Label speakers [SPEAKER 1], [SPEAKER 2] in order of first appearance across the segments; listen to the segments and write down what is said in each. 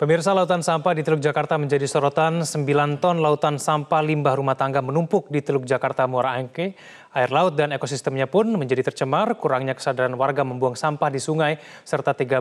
[SPEAKER 1] Pemirsa lautan sampah di Teluk Jakarta menjadi sorotan 9 ton lautan sampah limbah rumah tangga menumpuk di Teluk Jakarta Muara Angke. Air laut dan ekosistemnya pun menjadi tercemar, kurangnya kesadaran warga membuang sampah di sungai, serta 13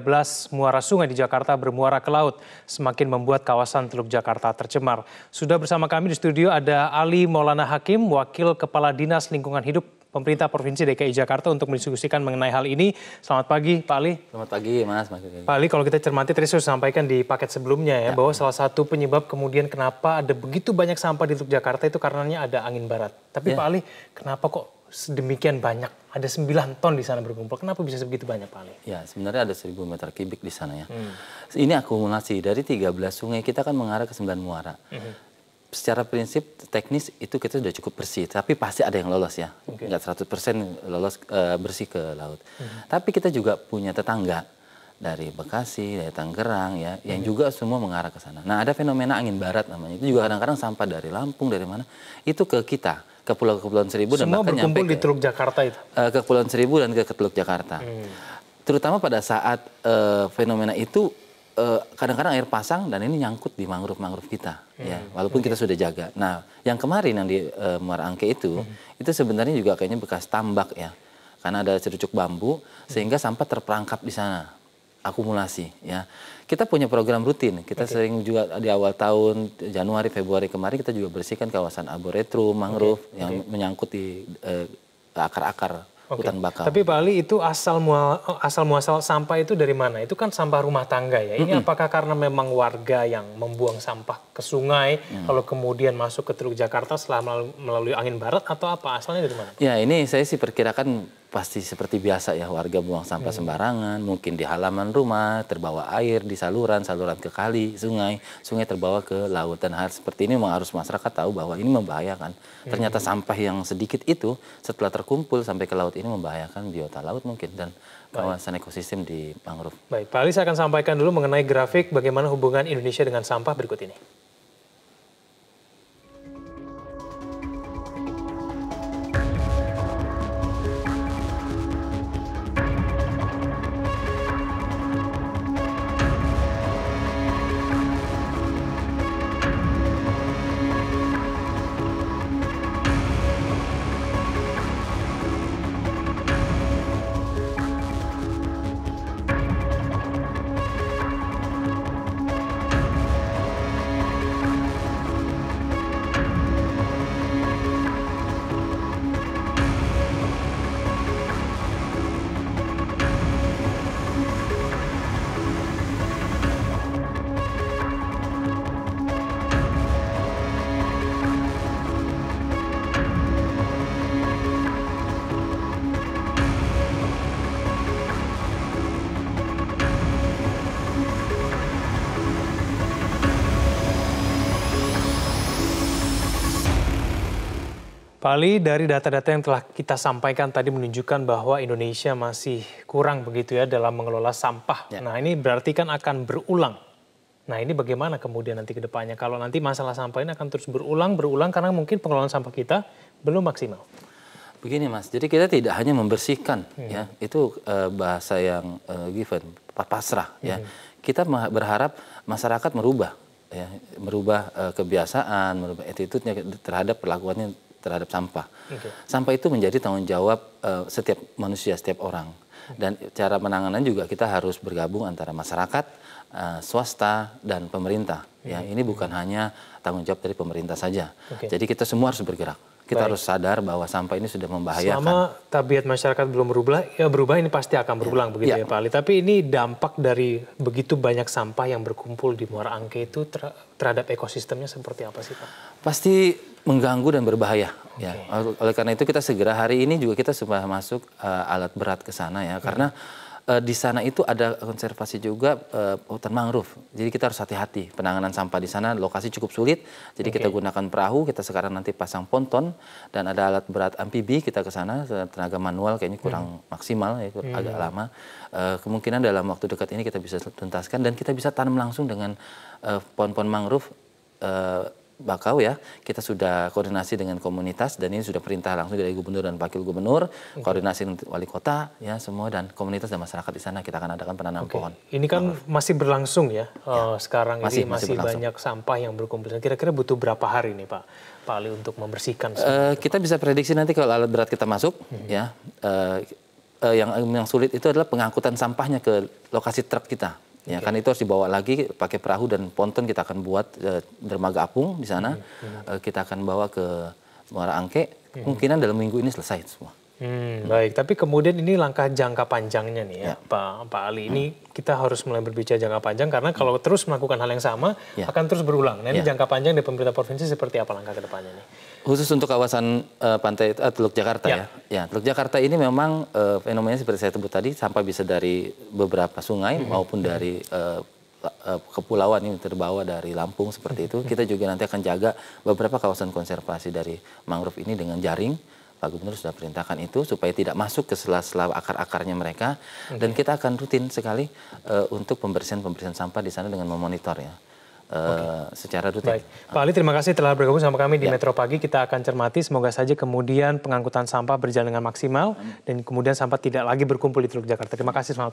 [SPEAKER 1] muara sungai di Jakarta bermuara ke laut, semakin membuat kawasan Teluk Jakarta tercemar. Sudah bersama kami di studio ada Ali Maulana Hakim, Wakil Kepala Dinas Lingkungan Hidup pemerintah Provinsi DKI Jakarta untuk mendiskusikan mengenai hal ini. Selamat pagi Pak Ali. Selamat pagi Mas. Mas. Pak Ali, kalau kita cermati tadi sudah sampaikan di paket sebelumnya ya, ya, bahwa salah satu penyebab kemudian kenapa ada begitu banyak sampah di Teluk Jakarta itu karenanya ada angin barat. Tapi ya. Pak Ali, kenapa kok sedemikian banyak. Ada 9 ton di sana berkumpul. Kenapa bisa begitu banyak, Pak Ali?
[SPEAKER 2] Ya, sebenarnya ada 1000 meter kubik di sana ya. Hmm. Ini akumulasi dari 13 sungai kita kan mengarah ke 9 muara. Hmm secara prinsip teknis itu kita sudah cukup bersih, tapi pasti ada yang lolos ya. Okay. Nggak 100% lolos uh, bersih ke laut. Mm -hmm. Tapi kita juga punya tetangga dari Bekasi, dari Tangerang ya, mm -hmm. yang juga semua mengarah ke sana. Nah, ada fenomena angin barat namanya. Itu juga kadang-kadang sampah dari Lampung, dari mana, itu ke kita ke pulau kepulauan Seribu Semua dan bahkan nyampe di
[SPEAKER 1] Teluk Jakarta itu.
[SPEAKER 2] Uh, ke Kepulauan Seribu dan ke, ke Teluk Jakarta. Hmm. Terutama pada saat uh, fenomena itu Eh, kadang-kadang air pasang dan ini nyangkut di mangrove-mangrove kita hmm. ya walaupun kita sudah jaga. Nah, yang kemarin yang di uh, Muara Angke itu hmm. itu sebenarnya juga kayaknya bekas tambak ya. Karena ada cerucuk bambu hmm. sehingga sampah terperangkap di sana akumulasi ya. Kita punya program rutin. Kita okay. sering juga di awal tahun Januari Februari kemarin kita juga bersihkan kawasan arboretum mangrove okay. yang okay. menyangkut di eh, akar -akar okay. hutan bakau. Tapi
[SPEAKER 1] Pak Ali itu asal mual, asal muasal sampah itu dari mana? Itu kan sampah rumah tangga ya. Ini mm -hmm. apakah karena memang warga yang membuang sampah ke sungai mm. lalu kemudian masuk ke Teluk Jakarta setelah melalui angin barat atau apa asalnya dari mana?
[SPEAKER 2] Ya, ini saya sih perkirakan pasti seperti biasa ya warga buang sampah hmm. sembarangan, mungkin di halaman rumah, terbawa air di saluran, saluran ke kali, sungai, sungai terbawa ke laut dan hal seperti ini memang harus masyarakat tahu bahwa ini membahayakan. Hmm. Ternyata sampah yang sedikit itu setelah terkumpul sampai ke laut ini membahayakan biota laut mungkin dan kawasan Baik. ekosistem di mangrove.
[SPEAKER 1] Baik, Pak Ali saya akan sampaikan dulu mengenai grafik bagaimana hubungan Indonesia dengan sampah berikut ini. Pali, dari data-data yang telah kita sampaikan tadi menunjukkan bahwa Indonesia masih kurang begitu ya dalam mengelola sampah. Ya. Nah ini berarti kan akan berulang. Nah ini bagaimana kemudian nanti ke depannya? Kalau nanti masalah sampah ini akan terus berulang, berulang karena mungkin pengelolaan sampah kita belum maksimal. Begini mas, jadi kita tidak hanya membersihkan hmm. ya,
[SPEAKER 2] itu uh, bahasa yang uh, given, pasrah ya. hmm. ya. Kita berharap masyarakat merubah ya, merubah uh, kebiasaan, merubah attitude terhadap perlakuannya terhadap sampah. Okay. Sampah itu menjadi tanggung jawab uh, setiap manusia, setiap orang. Dan cara penanganan juga kita harus bergabung antara masyarakat, uh, swasta, dan pemerintah. Ya, iya. ini bukan hanya tanggung jawab dari pemerintah saja. Okay. Jadi kita semua harus bergerak kita Baik. harus sadar bahwa sampah ini sudah membahayakan. Selama
[SPEAKER 1] tabiat masyarakat belum berubah, ya berubah ini pasti akan iya. berulang ya. begitu ya. ya Pak Ali. Tapi ini dampak dari begitu banyak sampah yang berkumpul di Muara Angke itu ter terhadap ekosistemnya seperti apa sih Pak?
[SPEAKER 2] Pasti mengganggu dan berbahaya. Okay. Ya. Oleh karena itu kita segera hari ini juga kita sudah masuk uh, alat berat ke sana ya, hmm. karena uh, di sana itu ada konservasi juga uh, hutan mangrove. Jadi kita harus hati-hati penanganan sampah di sana. Lokasi cukup sulit. Jadi okay. kita gunakan perahu. Kita sekarang nanti pasang ponton dan ada alat berat amfibi kita ke sana. Tenaga manual kayaknya kurang hmm. maksimal, ya, hmm. agak lama. Uh, kemungkinan dalam waktu dekat ini kita bisa tuntaskan dan kita bisa tanam langsung dengan pohon-pohon uh, mangrove. Bakau ya, kita sudah koordinasi dengan komunitas dan ini sudah perintah langsung dari gubernur dan wakil gubernur, okay. koordinasi wali kota ya semua dan komunitas dan masyarakat di sana kita akan adakan penanaman okay. pohon.
[SPEAKER 1] Ini kan masih berlangsung ya, ya. Uh, sekarang masih, ini masih, masih banyak sampah yang berkumpul. Kira-kira butuh berapa hari nih Pak? Pak untuk membersihkan? Uh,
[SPEAKER 2] kita bisa prediksi nanti kalau alat berat kita masuk hmm. ya. Uh, uh, yang yang sulit itu adalah pengangkutan sampahnya ke lokasi truk kita. Ya kan itu harus dibawa lagi pakai perahu dan ponton kita akan buat e, dermaga apung di sana. E, kita akan bawa ke
[SPEAKER 1] Muara Angke. Iya. Kemungkinan dalam minggu
[SPEAKER 2] ini selesai semua.
[SPEAKER 1] Hmm, baik, tapi kemudian ini langkah jangka panjangnya nih ya, ya. Pak, Pak Ali. Hmm. Ini kita harus mulai berbicara jangka panjang karena kalau hmm. terus melakukan hal yang sama ya. akan terus berulang. Nah ini ya. jangka panjang di pemerintah provinsi seperti apa langkah ke depannya nih?
[SPEAKER 2] Khusus untuk kawasan uh, pantai uh, Teluk Jakarta ya. ya. Ya, Teluk Jakarta ini memang uh, fenomenanya seperti saya sebut tadi, sampai bisa dari beberapa sungai hmm. maupun hmm. dari uh, kepulauan ini terbawa dari Lampung seperti itu. Hmm. Kita juga nanti akan jaga beberapa kawasan konservasi dari mangrove ini dengan jaring Pak Gubernur sudah perintahkan itu supaya tidak masuk ke sela-sela akar-akarnya mereka okay. dan kita akan rutin sekali uh, untuk pembersihan-pembersihan sampah di sana dengan memonitor ya. Uh, eh, okay. secara rutin. Baik.
[SPEAKER 1] Pak Ali, terima kasih telah bergabung sama kami di ya. Metro Pagi. Kita akan cermati, semoga saja kemudian pengangkutan sampah berjalan dengan maksimal Amin. dan kemudian sampah tidak lagi berkumpul di Teluk Jakarta. Terima kasih, selamat